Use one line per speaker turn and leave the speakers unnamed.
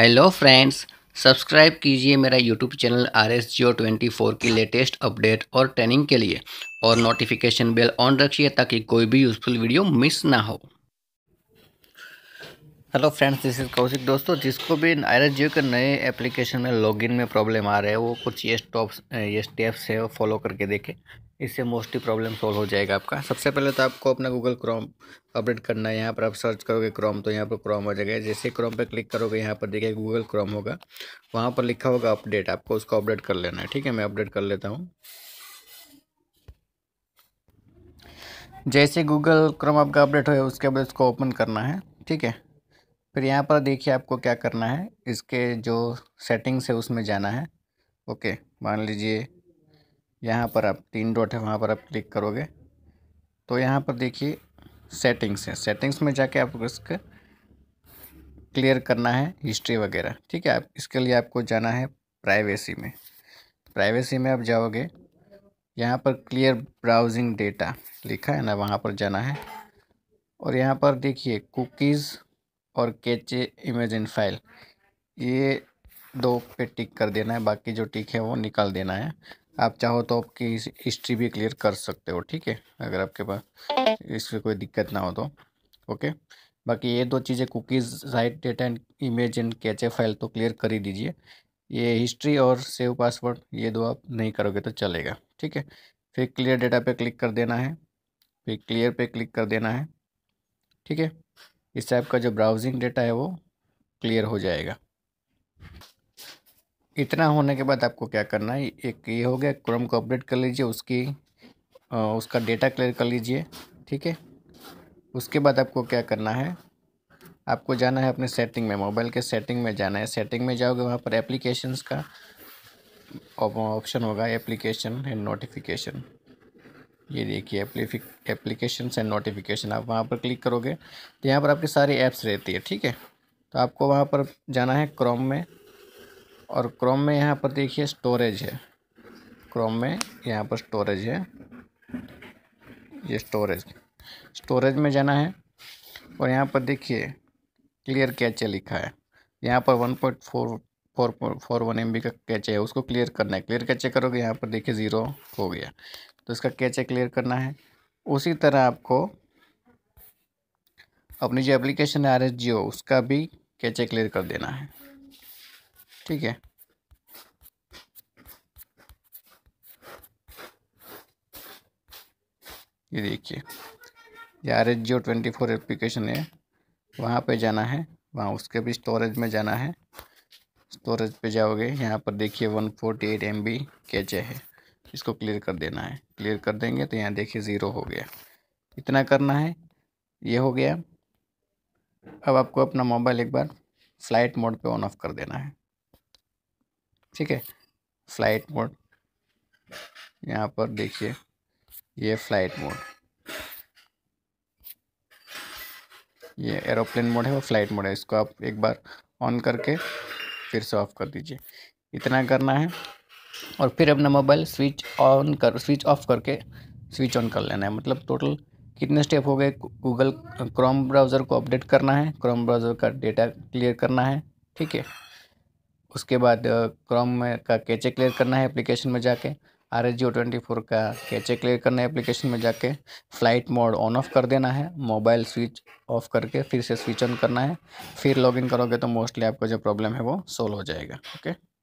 hello friends subscribe कीजिए मेरा YouTube channel R S Jio twenty four की लेटेस्ट अपडेट और ट्रेनिंग के लिए और नोटिफिकेशन बेल ऑन रखिए ताकि कोई भी यूज़फुल वीडियो मिस ना हो hello friends this is Kaushik दोस्तों जिसको भी आयरस जियो के नए एप्लीकेशन में लॉगिन में प्रॉब्लम आ रहा है वो कुछ ये स्टॉप्स ये स्टेप्स है वो फॉलो करके देखें इससे मोस्टली प्रॉब्लम सॉल्व हो जाएगा आपका सबसे पहले तो आपको अपना गूगल क्रोम अपडेट करना है यहाँ पर आप सर्च करोगे क्रोम तो यहाँ पर क्रोम हो जाएगा जैसे क्रोम पर क्लिक करोगे यहाँ पर देखिए गूगल क्रोम होगा वहाँ पर लिखा होगा अपडेट आपको उसको अपडेट कर लेना है ठीक है मैं अपडेट कर लेता हूँ जैसे गूगल क्रोम आपका अपडेट हो उसके बाद उसको ओपन करना है ठीक है फिर यहाँ पर देखिए आपको क्या करना है इसके जो सेटिंग्स है उसमें जाना है ओके मान लीजिए यहाँ पर आप तीन डॉट है वहाँ पर आप क्लिक करोगे तो यहाँ पर देखिए सेटिंग्स है सेटिंग्स में जाके आपको इसके क्लियर करना है हिस्ट्री वगैरह ठीक है आप इसके लिए आपको जाना है प्राइवेसी में प्राइवेसी में आप जाओगे यहाँ पर क्लियर ब्राउजिंग डेटा लिखा है ना वहाँ पर जाना है और यहाँ पर देखिए कुकीज़ और कैचे इमेज इन फाइल ये दो पे टिक कर देना है बाकी जो टिक है वो निकाल देना है आप चाहो तो आपकी हिस्ट्री भी क्लियर कर सकते हो ठीक है अगर आपके पास इसमें कोई दिक्कत ना हो तो ओके बाकी ये दो चीज़ें cookies right data and image and cache file तो क्लियर कर ही दीजिए ये हिस्ट्री और सेव पासवर्ड ये दो आप नहीं करोगे तो चलेगा ठीक है फिर क्लियर डेटा पे क्लिक कर देना है फिर क्लियर पे क्लिक कर देना है ठीक है इस टाइप का जो ब्राउजिंग डेटा है वो क्लियर हो जाएगा इतना होने के बाद आपको क्या करना है एक ये हो गया क्रोम को अपडेट कर लीजिए उसकी आ, उसका डेटा क्लियर कर लीजिए ठीक है उसके बाद आपको क्या करना है आपको जाना है अपने सेटिंग में मोबाइल के सेटिंग में जाना है सेटिंग में जाओगे वहाँ पर एप्लीकेशंस का ऑप्शन होगा एप्लीकेशन एंड नोटिफिकेशन ये देखिए एप्लीकेशन एंड नोटिफिकेशन आप वहाँ पर क्लिक करोगे तो यहाँ पर आपकी सारी ऐप्स रहती है ठीक है तो आपको वहाँ पर जाना है क्रोम में और क्रोम में यहाँ पर देखिए स्टोरेज है क्रोम में यहाँ पर स्टोरेज है ये स्टोरेज स्टोरेज में जाना है और यहाँ पर देखिए क्लियर कैचे लिखा है यहाँ पर one point four four four one M का कैचे है उसको क्लियर करना है क्लियर कैचे करोगे यहाँ पर देखिए ज़ीरो हो गया तो इसका कैचे क्लियर करना है उसी तरह आपको अपनी जो एप्लीकेशन है आर एस जी ओ उसका भी कैचे क्लियर कर देना है ठीक है ये देखिए ये R S Jio twenty four application है वहाँ पे जाना है वहाँ उसके भी स्टोरेज में जाना है स्टोरेज पे जाओगे यहाँ पर देखिए one forty eight M B cache है इसको क्लियर कर देना है क्लियर कर देंगे तो यहाँ देखिए ज़ीरो हो गया इतना करना है ये हो गया अब आपको अपना मोबाइल एक बार फ्लाइट मोड पे ऑन ऑफ कर देना है ठीक है फ्लाइट मोड यहाँ पर देखिए ये फ्लाइट मोड ये एरोप्लेन मोड है वो फ्लाइट मोड है इसको आप एक बार ऑन करके फिर से ऑफ कर दीजिए इतना करना है और फिर अपना मोबाइल स्विच ऑन कर स्विच ऑफ करके स्विच ऑन कर लेना है मतलब टोटल कितने स्टेप हो गए गूगल क्रोम ब्राउज़र को अपडेट करना है क्रोम ब्राउज़र का डेटा क्लियर करना है ठीक है उसके बाद क्रोम में का कैचे क्लियर करना है एप्लीकेशन में जाके R S G twenty four का कैचे क्लियर करना है एप्लीकेशन में जाके फ़्लाइट मोड ऑन ऑफ कर देना है मोबाइल स्विच ऑफ करके फिर से स्विच ऑन करना है फिर लॉगिन करोगे तो मोस्टली आपका जो प्रॉब्लम है वो सोल्व हो जाएगा ओके